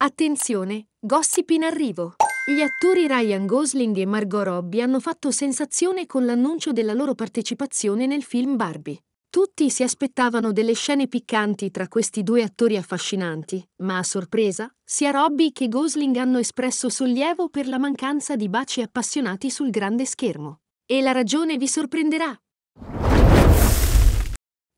Attenzione, gossip in arrivo! Gli attori Ryan Gosling e Margot Robbie hanno fatto sensazione con l'annuncio della loro partecipazione nel film Barbie. Tutti si aspettavano delle scene piccanti tra questi due attori affascinanti, ma a sorpresa, sia Robbie che Gosling hanno espresso sollievo per la mancanza di baci appassionati sul grande schermo. E la ragione vi sorprenderà.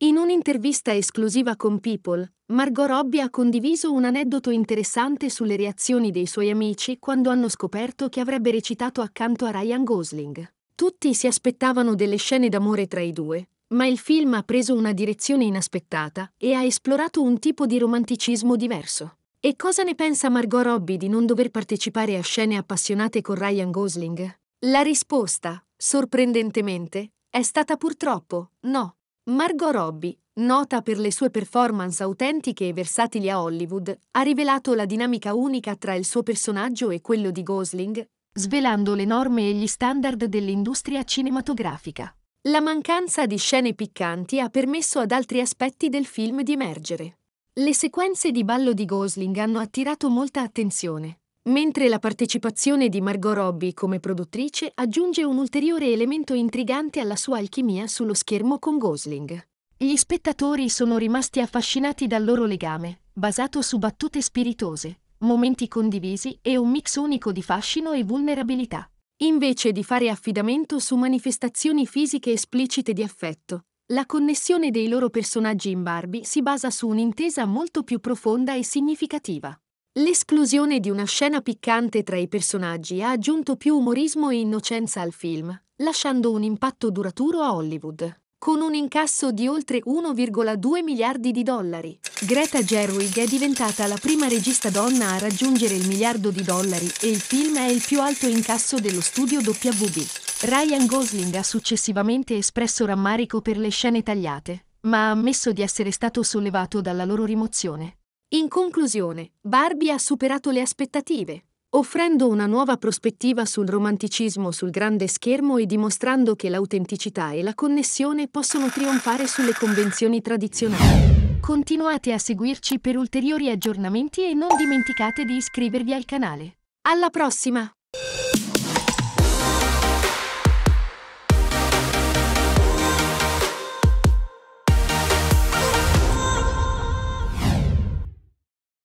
In un'intervista esclusiva con People, Margot Robbie ha condiviso un aneddoto interessante sulle reazioni dei suoi amici quando hanno scoperto che avrebbe recitato accanto a Ryan Gosling. Tutti si aspettavano delle scene d'amore tra i due, ma il film ha preso una direzione inaspettata e ha esplorato un tipo di romanticismo diverso. E cosa ne pensa Margot Robbie di non dover partecipare a scene appassionate con Ryan Gosling? La risposta, sorprendentemente, è stata purtroppo no. Margot Robbie, nota per le sue performance autentiche e versatili a Hollywood, ha rivelato la dinamica unica tra il suo personaggio e quello di Gosling, svelando le norme e gli standard dell'industria cinematografica. La mancanza di scene piccanti ha permesso ad altri aspetti del film di emergere. Le sequenze di ballo di Gosling hanno attirato molta attenzione, Mentre la partecipazione di Margot Robbie come produttrice aggiunge un ulteriore elemento intrigante alla sua alchimia sullo schermo con Gosling. Gli spettatori sono rimasti affascinati dal loro legame, basato su battute spiritose, momenti condivisi e un mix unico di fascino e vulnerabilità. Invece di fare affidamento su manifestazioni fisiche esplicite di affetto, la connessione dei loro personaggi in Barbie si basa su un'intesa molto più profonda e significativa. L'esclusione di una scena piccante tra i personaggi ha aggiunto più umorismo e innocenza al film, lasciando un impatto duraturo a Hollywood. Con un incasso di oltre 1,2 miliardi di dollari, Greta Gerwig è diventata la prima regista donna a raggiungere il miliardo di dollari e il film è il più alto incasso dello studio WB. Ryan Gosling ha successivamente espresso rammarico per le scene tagliate, ma ha ammesso di essere stato sollevato dalla loro rimozione. In conclusione, Barbie ha superato le aspettative, offrendo una nuova prospettiva sul romanticismo sul grande schermo e dimostrando che l'autenticità e la connessione possono trionfare sulle convenzioni tradizionali. Continuate a seguirci per ulteriori aggiornamenti e non dimenticate di iscrivervi al canale. Alla prossima!